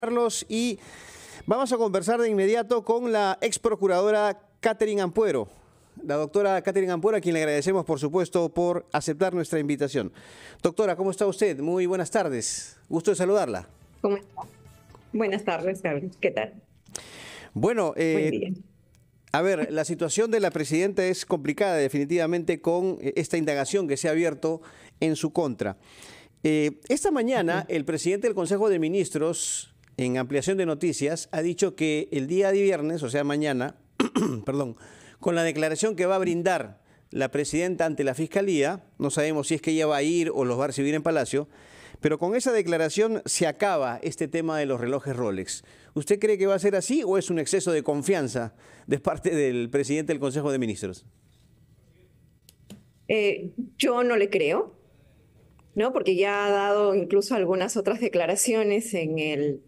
Carlos y vamos a conversar de inmediato con la ex procuradora Catherine Ampuero. La doctora Catherine Ampuero, a quien le agradecemos, por supuesto, por aceptar nuestra invitación. Doctora, ¿cómo está usted? Muy buenas tardes. Gusto de saludarla. ¿Cómo está? Buenas tardes, Carlos. ¿Qué tal? Bueno, eh, A ver, la situación de la presidenta es complicada definitivamente con esta indagación que se ha abierto en su contra. Eh, esta mañana el presidente del Consejo de Ministros en ampliación de noticias, ha dicho que el día de viernes, o sea, mañana, perdón, con la declaración que va a brindar la presidenta ante la fiscalía, no sabemos si es que ella va a ir o los va a recibir en Palacio, pero con esa declaración se acaba este tema de los relojes Rolex. ¿Usted cree que va a ser así o es un exceso de confianza de parte del presidente del Consejo de Ministros? Eh, yo no le creo, ¿no? Porque ya ha dado incluso algunas otras declaraciones en el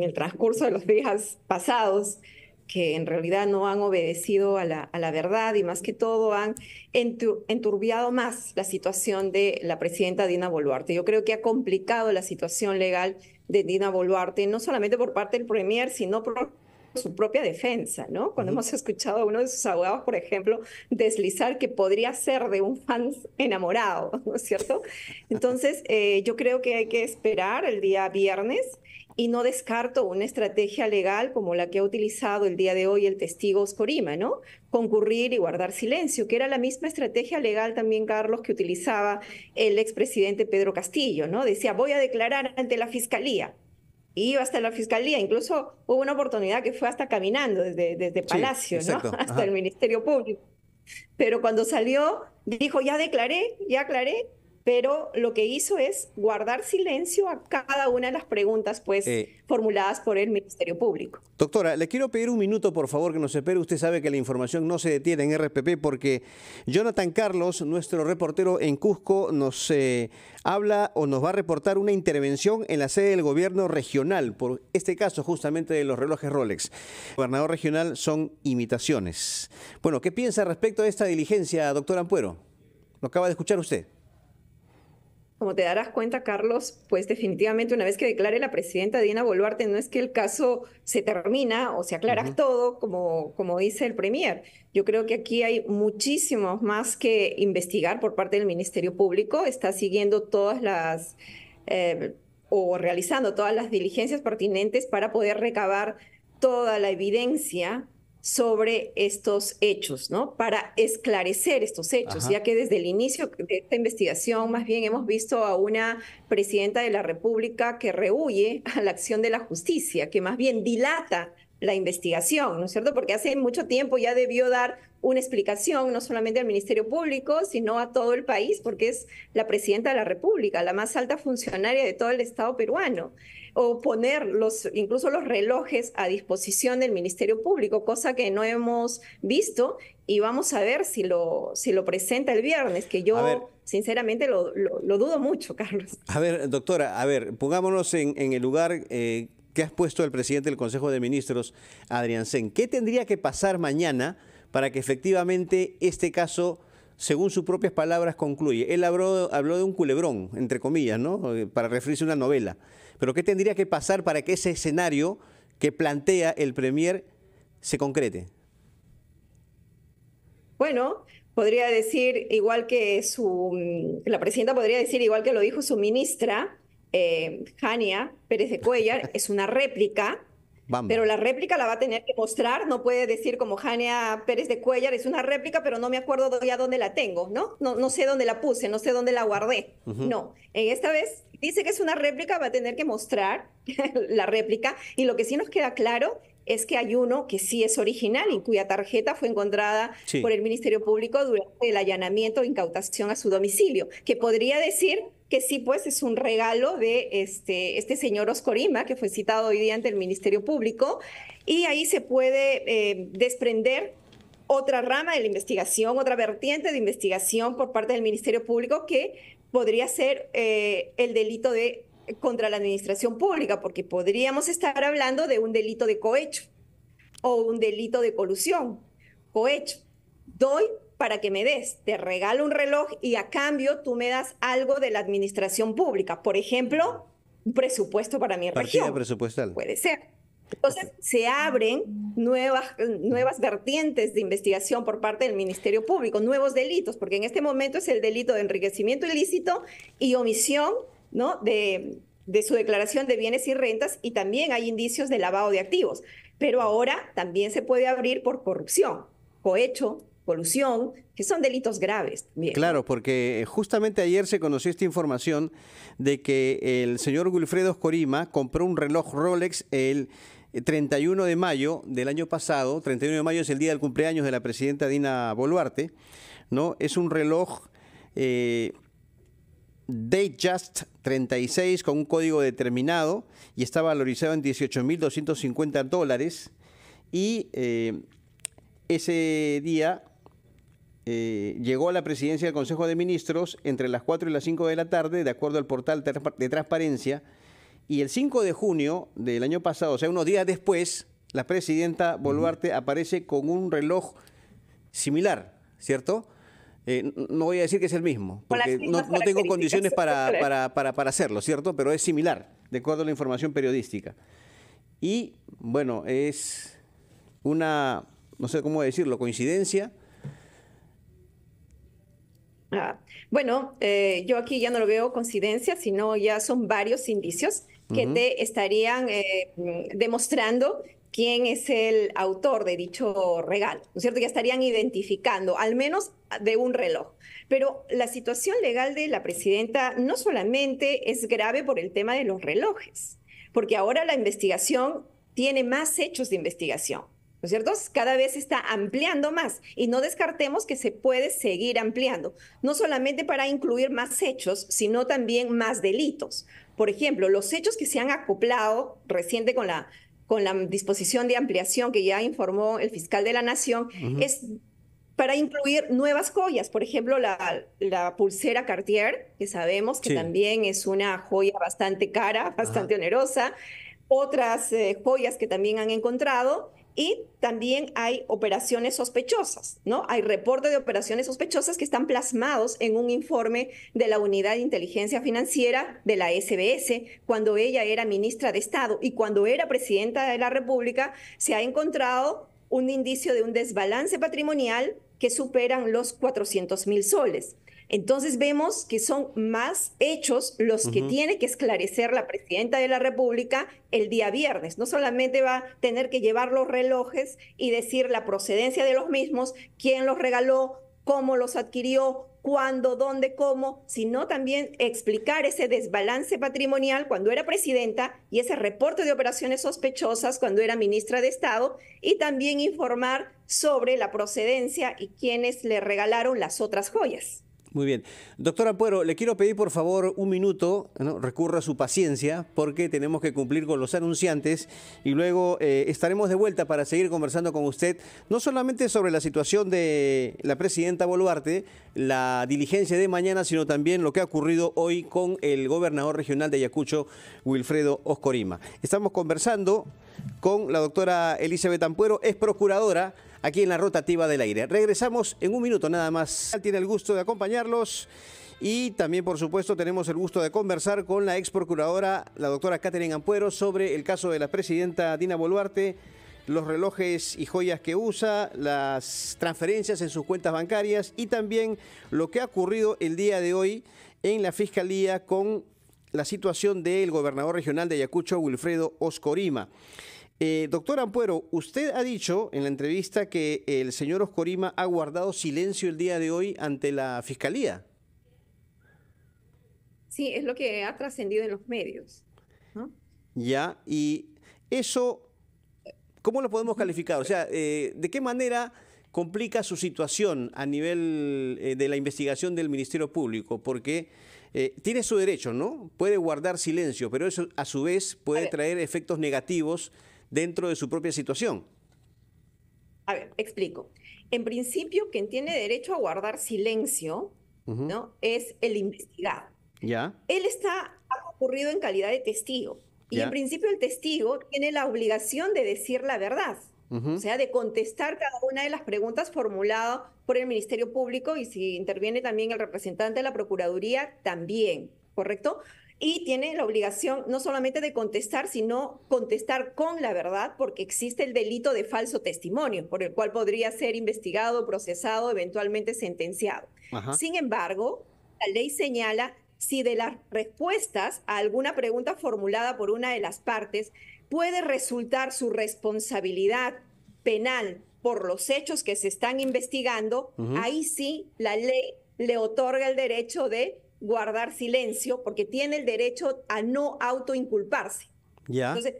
en el transcurso de los días pasados que en realidad no han obedecido a la, verdad y más que todo han enturbiado más la situación de la presidenta Dina Boluarte. Yo creo que ha complicado la situación legal de Dina Boluarte, no solamente por parte del Premier, sino por su propia defensa, ¿no? Cuando hemos escuchado a uno de sus abogados, por ejemplo, deslizar que podría ser de un fan enamorado, ¿no es cierto? Entonces, eh, yo creo que hay que esperar el día viernes y no descarto una estrategia legal como la que ha utilizado el día de hoy el testigo Oscorima, ¿no? Concurrir y guardar silencio, que era la misma estrategia legal también, Carlos, que utilizaba el expresidente Pedro Castillo, ¿no? Decía, voy a declarar ante la fiscalía. iba hasta la fiscalía, incluso hubo una oportunidad que fue hasta caminando desde, desde Palacio, ¿no? Hasta el Ministerio Público. Pero cuando salió, dijo, ya declaré, ya aclaré, pero lo que hizo es guardar silencio a cada una de las preguntas pues eh, formuladas por el Ministerio Público. Doctora, le quiero pedir un minuto, por favor, que nos espere. Usted sabe que la información no se detiene en RPP porque Jonathan Carlos, nuestro reportero en Cusco, nos eh, habla o nos va a reportar una intervención en la sede del gobierno regional, por este caso justamente de los relojes Rolex. El gobernador regional son imitaciones. Bueno, ¿qué piensa respecto a esta diligencia, doctora Ampuero? Lo acaba de escuchar usted. Como te darás cuenta, Carlos, pues definitivamente una vez que declare la presidenta Dina Boluarte, no es que el caso se termina o se aclara todo, como, como dice el Premier. Yo creo que aquí hay muchísimos más que investigar por parte del Ministerio Público. Está siguiendo todas las... Eh, o realizando todas las diligencias pertinentes para poder recabar toda la evidencia sobre estos hechos, ¿no? Para esclarecer estos hechos, ya que desde el inicio de esta investigación más bien hemos visto a una presidenta de la República que rehuye a la acción de la justicia, que más bien dilata la investigación, ¿no es cierto? Porque hace mucho tiempo ya debió dar una explicación no solamente al Ministerio Público, sino a todo el país, porque es la presidenta de la República, la más alta funcionaria de todo el Estado peruano, o poner los, incluso los relojes a disposición del Ministerio Público, cosa que no hemos visto y vamos a ver si lo, si lo presenta el viernes, que yo sinceramente lo, lo, dudo mucho, Carlos. A ver, doctora, a ver, pongámonos en, en el lugar eh, que has puesto el presidente del Consejo de Ministros, Adrián Sen. ¿Qué tendría que pasar mañana? para que efectivamente este caso, según sus propias palabras, concluye. Él habló, de un culebrón, entre comillas, ¿no? Eh, para referirse a una novela. Pero ¿qué tendría que pasar para que ese escenario que plantea el Premier se concrete? Bueno, podría decir, igual que su, la presidenta podría decir, igual que lo dijo su ministra, eh, Jania Pérez de Cuellar, es una réplica pero la réplica la va a tener que mostrar, no puede decir como Jania Pérez de Cuellar, es una réplica, pero no me acuerdo ya dónde la tengo, ¿no? No, no sé dónde la puse, no sé dónde la guardé. No, en esta vez dice que es una réplica, va a tener que mostrar la réplica y lo que sí nos queda claro es que hay uno que sí es original y cuya tarjeta fue encontrada por el Ministerio Público durante el allanamiento e incautación a su domicilio, que podría decir que sí, pues es un regalo de este, este señor Oscorima, que fue citado hoy día ante el Ministerio Público, y ahí se puede eh, desprender otra rama de la investigación, otra vertiente de investigación por parte del Ministerio Público que podría ser eh, el delito de contra la administración pública, porque podríamos estar hablando de un delito de cohecho o un delito de colusión, cohecho. Doy para que me des, te regalo un reloj y a cambio tú me das algo de la administración pública, por ejemplo, un presupuesto para mi región. presupuestal. Puede ser. Entonces se abren nuevas, nuevas vertientes de investigación por parte del Ministerio Público, nuevos delitos, porque en este momento es el delito de enriquecimiento ilícito y omisión ¿no? de, de su declaración de bienes y rentas y también hay indicios de lavado de activos. Pero ahora también se puede abrir por corrupción, cohecho, polución, que son delitos graves. Claro, porque eh, justamente ayer se conoció esta información de que el señor Wilfredo Corima compró un reloj Rolex el 31 eh, de mayo del año pasado. 31 de mayo es el día del cumpleaños de la presidenta Dina Boluarte. ¿no? Es un reloj eh, Datejust 36 con un código determinado y está valorizado en 18.250 dólares. Y eh, ese día eh, llegó a la presidencia del Consejo de Ministros entre las 4 y las 5 de la tarde, de acuerdo al portal de transparencia, y el 5 de junio del año pasado, o sea, unos días después, la presidenta Boluarte aparece con un reloj similar, ¿cierto? Eh, no voy a decir que es el mismo, porque no, tengo condiciones para, para, hacerlo, ¿cierto? Pero es similar, de acuerdo a la información periodística. Y bueno, es una, no sé cómo decirlo, coincidencia Ah, bueno, eh, yo aquí ya no lo veo coincidencia, sino ya son varios indicios que te estarían eh, demostrando quién es el autor de dicho regalo, ¿no cierto? Ya estarían identificando, al menos ah, de un reloj. Pero la situación legal de la presidenta no solamente es grave por el tema de los relojes, porque ahora la investigación tiene más hechos de investigación. ¿no es cierto? Cada vez se está ampliando más y no descartemos que se puede seguir ampliando, no solamente para incluir más hechos, sino también más delitos. Por ejemplo, los hechos que se han acoplado reciente con la, con la disposición de ampliación que ya informó el fiscal de la Nación es para incluir nuevas joyas, por ejemplo, la, pulsera Cartier, que sabemos que también es una joya bastante cara, bastante onerosa, otras eh, joyas que también han encontrado y también hay operaciones sospechosas, ¿no? Hay reporte de operaciones sospechosas que están plasmados en un informe de la Unidad de Inteligencia Financiera de la SBS cuando ella era ministra de Estado y cuando era presidenta de la República se ha encontrado un indicio de un desbalance patrimonial que superan los 400 mil soles. Entonces vemos que son más hechos los que tiene que esclarecer la presidenta de la República el día viernes. No solamente va a tener que llevar los relojes y decir la procedencia de los mismos, quién los regaló, cómo los adquirió, cuándo, dónde, cómo, sino también explicar ese desbalance patrimonial cuando era presidenta y ese reporte de operaciones sospechosas cuando era ministra de Estado y también informar sobre la procedencia y quiénes le regalaron las otras joyas. Muy bien. Doctora Puero, le quiero pedir por favor un minuto, recurra a su paciencia, porque tenemos que cumplir con los anunciantes y luego eh, estaremos de vuelta para seguir conversando con usted, no solamente sobre la situación de la presidenta Boluarte, la diligencia de mañana, sino también lo que ha ocurrido hoy con el gobernador regional de Ayacucho, Wilfredo Oscorima. Estamos conversando con la doctora Elizabeth Ampuero, es procuradora aquí en la rotativa del aire. Regresamos en un minuto nada más. Tiene el gusto de acompañarlos. Y también, por supuesto, tenemos el gusto de conversar con la ex procuradora, la doctora Catherine Ampuero, sobre el caso de la presidenta Dina Boluarte, los relojes y joyas que usa, las transferencias en sus cuentas bancarias y también lo que ha ocurrido el día de hoy en la Fiscalía con la situación del gobernador regional de Ayacucho, Wilfredo Oscorima. Eh, doctor Ampuero, usted ha dicho en la entrevista que el señor Oscorima ha guardado silencio el día de hoy ante la fiscalía. Sí, es lo que ha trascendido en los medios. Ya, y eso, ¿cómo lo podemos calificar? O sea, eh, ¿de qué manera complica su situación a nivel eh, de la investigación del Ministerio Público? Porque tiene su derecho, ¿no? Puede guardar silencio, pero eso a su vez puede traer efectos negativos dentro de su propia situación. A ver, explico. En principio, quien tiene derecho a guardar silencio ¿no? es el investigado. Ya. Él está ocurrido en calidad de testigo. Y en principio el testigo tiene la obligación de decir la verdad. O sea, de contestar cada una de las preguntas formuladas por el Ministerio Público y si interviene también el representante de la Procuraduría, también, ¿correcto? y tiene la obligación no solamente de contestar, sino contestar con la verdad, porque existe el delito de falso testimonio, por el cual podría ser investigado, procesado, eventualmente sentenciado. Sin embargo, la ley señala si de las respuestas a alguna pregunta formulada por una de las partes puede resultar su responsabilidad penal por los hechos que se están investigando, ahí sí la ley le otorga el derecho de guardar silencio porque tiene el derecho a no autoinculparse. Ya. Entonces,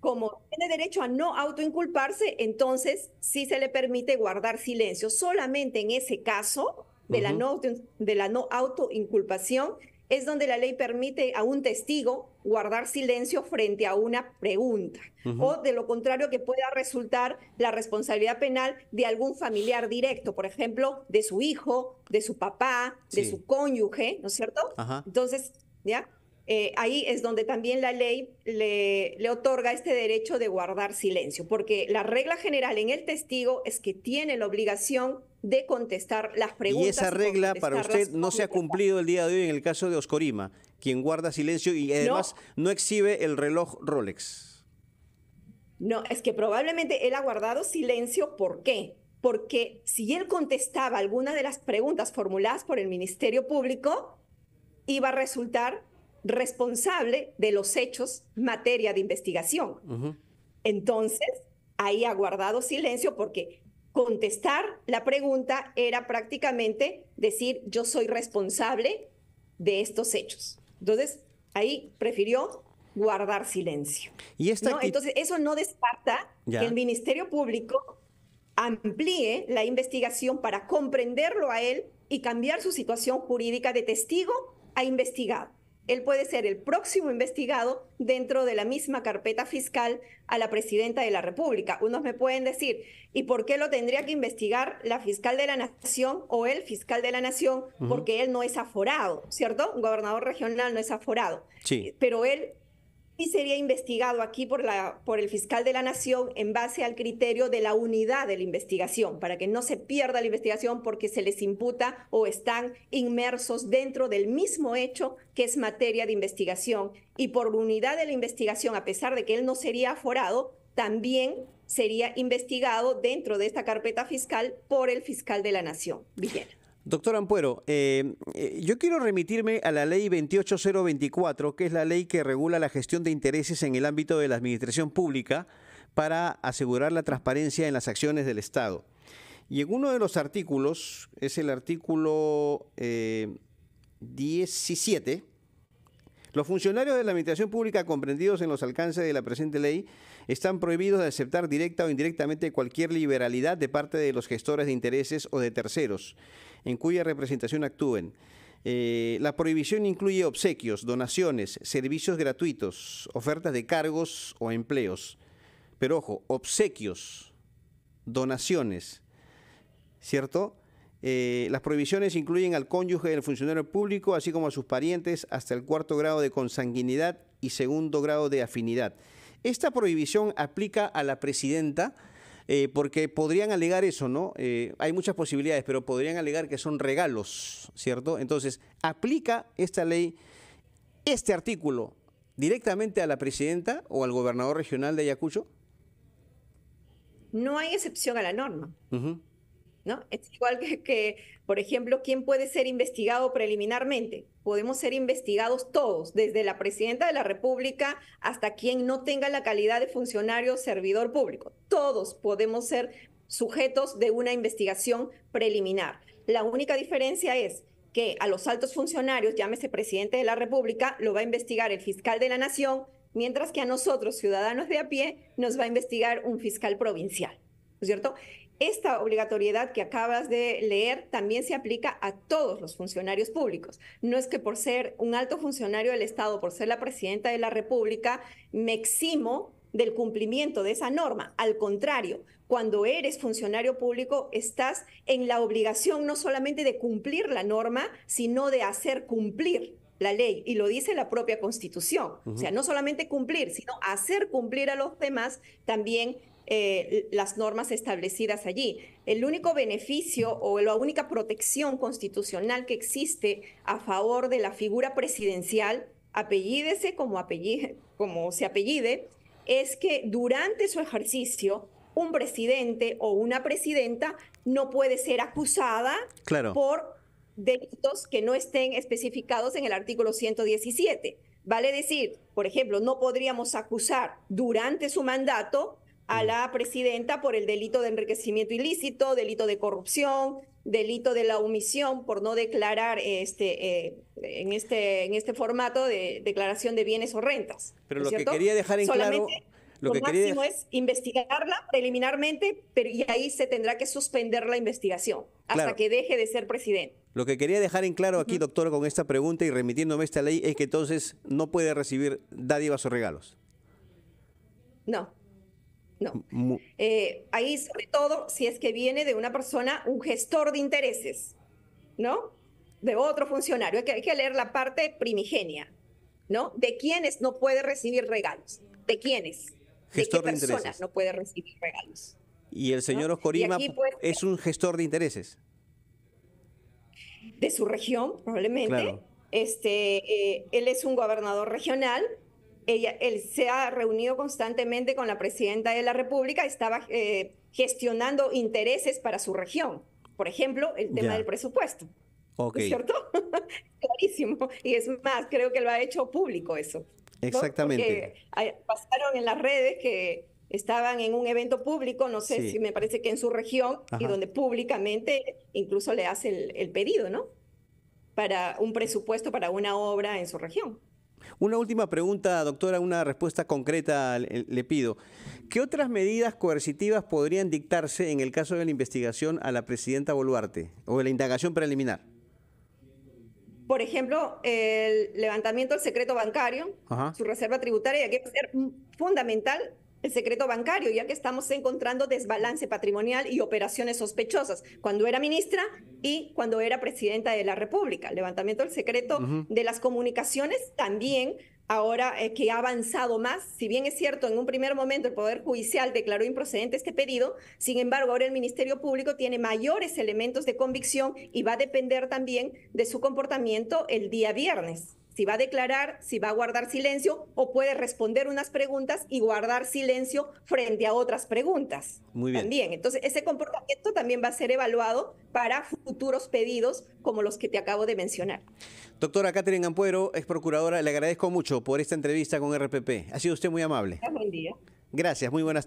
como tiene derecho a no autoinculparse, entonces sí se le permite guardar silencio. Solamente en ese caso de, la, no, de la no autoinculpación es donde la ley permite a un testigo guardar silencio frente a una pregunta o de lo contrario que pueda resultar la responsabilidad penal de algún familiar directo, por ejemplo, de su hijo, de su papá, de su cónyuge, ¿no es cierto? Entonces, ¿ya? Eh, ahí es donde también la ley le, otorga este derecho de guardar silencio, porque la regla general en el testigo es que tiene la obligación de contestar las preguntas. Y esa regla para usted no se ha cumplido el día de hoy en el caso de Oscorima, quien guarda silencio y además no, exhibe el reloj Rolex. No, es que probablemente él ha guardado silencio. ¿Por qué? Porque si él contestaba alguna de las preguntas formuladas por el Ministerio Público, iba a resultar responsable de los hechos materia de investigación. Entonces, ahí ha guardado silencio porque contestar la pregunta era prácticamente decir yo soy responsable de estos hechos. Entonces, ahí prefirió guardar silencio. ¿Y Entonces, eso no descarta que el Ministerio Público amplíe la investigación para comprenderlo a él y cambiar su situación jurídica de testigo a investigado él puede ser el próximo investigado dentro de la misma carpeta fiscal a la presidenta de la República. Unos me pueden decir, ¿y por qué lo tendría que investigar la fiscal de la Nación o el fiscal de la Nación? Porque él no es aforado, ¿cierto? Un gobernador regional no es aforado. Sí. Pero él y sería investigado aquí por, la, por el fiscal de la Nación en base al criterio de la unidad de la investigación, para que no se pierda la investigación porque se les imputa o están inmersos dentro del mismo hecho que es materia de investigación. Y por unidad de la investigación, a pesar de que él no sería aforado, también sería investigado dentro de esta carpeta fiscal por el fiscal de la Nación, Villena. Doctor Ampuero, eh, eh, yo quiero remitirme a la ley 28024, que es la ley que regula la gestión de intereses en el ámbito de la administración pública para asegurar la transparencia en las acciones del Estado. Y en uno de los artículos, es el artículo 17, eh, los funcionarios de la administración pública comprendidos en los alcances de la presente ley están prohibidos de aceptar directa o indirectamente cualquier liberalidad de parte de los gestores de intereses o de terceros en cuya representación actúen. Eh, la prohibición incluye obsequios, donaciones, servicios gratuitos, ofertas de cargos o empleos. Pero ojo, obsequios, donaciones, ¿cierto? Eh, las prohibiciones incluyen al cónyuge del funcionario público, así como a sus parientes, hasta el cuarto grado de consanguinidad y segundo grado de afinidad. Esta prohibición aplica a la presidenta. Eh, porque podrían alegar eso, ¿no? Eh, hay muchas posibilidades, pero podrían alegar que son regalos, ¿cierto? Entonces, aplica esta ley, este artículo, directamente a la presidenta o al gobernador regional de Ayacucho. No hay excepción a la norma. Es igual que, que, por ejemplo, ¿quién puede ser investigado preliminarmente? Podemos ser investigados todos, desde la presidenta de la República hasta quien no tenga la calidad de funcionario servidor público. Todos podemos ser sujetos de una investigación preliminar. La única diferencia es que a los altos funcionarios, llámese presidente de la República, lo va a investigar el fiscal de la Nación, mientras que a nosotros, ciudadanos de a pie, nos va a investigar un fiscal provincial. es cierto? esta obligatoriedad que acabas de leer también se aplica a todos los funcionarios públicos. No es que por ser un alto funcionario del Estado, por ser la presidenta de la República, me eximo del cumplimiento de esa norma. Al contrario, cuando eres funcionario público, estás en la obligación no solamente de cumplir la norma, sino de hacer cumplir la ley y lo dice la propia constitución. O sea, no solamente cumplir, sino hacer cumplir a los demás también eh, las normas establecidas allí. El único beneficio o la única protección constitucional que existe a favor de la figura presidencial, apellídese como, como se apellide, es que durante su ejercicio un presidente o una presidenta no puede ser acusada por delitos que no estén especificados en el artículo 117. Vale decir, por ejemplo, no podríamos acusar durante su mandato a mm. la presidenta por el delito de enriquecimiento ilícito, delito de corrupción, delito de la omisión por no declarar este, eh, en, este, en este formato de declaración de bienes o rentas. Pero lo que quería dejar en claro... Lo, máximo es investigarla preliminarmente, pero y ahí se tendrá que suspender la investigación hasta que deje de ser presidente. Lo que quería dejar en claro aquí, doctor, con esta pregunta y remitiéndome a esta ley es que entonces no puede recibir dádivas o regalos. No. No. Eh, ahí, sobre todo, si es que viene de una persona, un gestor de intereses, ¿no? De otro funcionario. Hay que, leer la parte primigenia, ¿no? De quiénes no puede recibir regalos. ¿De quiénes? Gestor ¿De qué no puede recibir regalos? Y el señor ¿no? Pues, es un gestor de intereses. De su región, probablemente. Este, eh, él es un gobernador regional, él se ha reunido constantemente con la presidenta de la República, estaba eh, gestionando intereses para su región. Por ejemplo, el tema del presupuesto. Okay. ¿Cierto? Clarísimo. Y es más, creo que lo ha hecho público eso. Exactamente. Eh, pasaron en las redes que estaban en un evento público, no sé si me parece que en su región, y donde públicamente incluso le hace el, el pedido, ¿no? Para un presupuesto para una obra en su región. Una última pregunta, doctora, una respuesta concreta le pido. ¿Qué otras medidas coercitivas podrían dictarse en el caso de la investigación a la presidenta Boluarte o de la indagación preliminar? Por ejemplo, el levantamiento del secreto bancario, su reserva tributaria, que va ser fundamental el secreto bancario, ya que estamos encontrando desbalance patrimonial y operaciones sospechosas cuando era ministra y cuando era presidenta de la República. Levantamiento del secreto de las comunicaciones también ahora eh, que ha avanzado más, si bien es cierto, en un primer momento el Poder Judicial declaró improcedente este pedido, sin embargo, ahora el Ministerio Público tiene mayores elementos de convicción y va a depender también de su comportamiento el día viernes si va a declarar, si va a guardar silencio o puede responder unas preguntas y guardar silencio frente a otras preguntas. Muy bien. También. Entonces, ese comportamiento también va a ser evaluado para futuros pedidos como los que te acabo de mencionar. Doctora Catherine Ampuero, ex procuradora, le agradezco mucho por esta entrevista con RPP. Ha sido usted muy amable. día. Gracias, muy buenas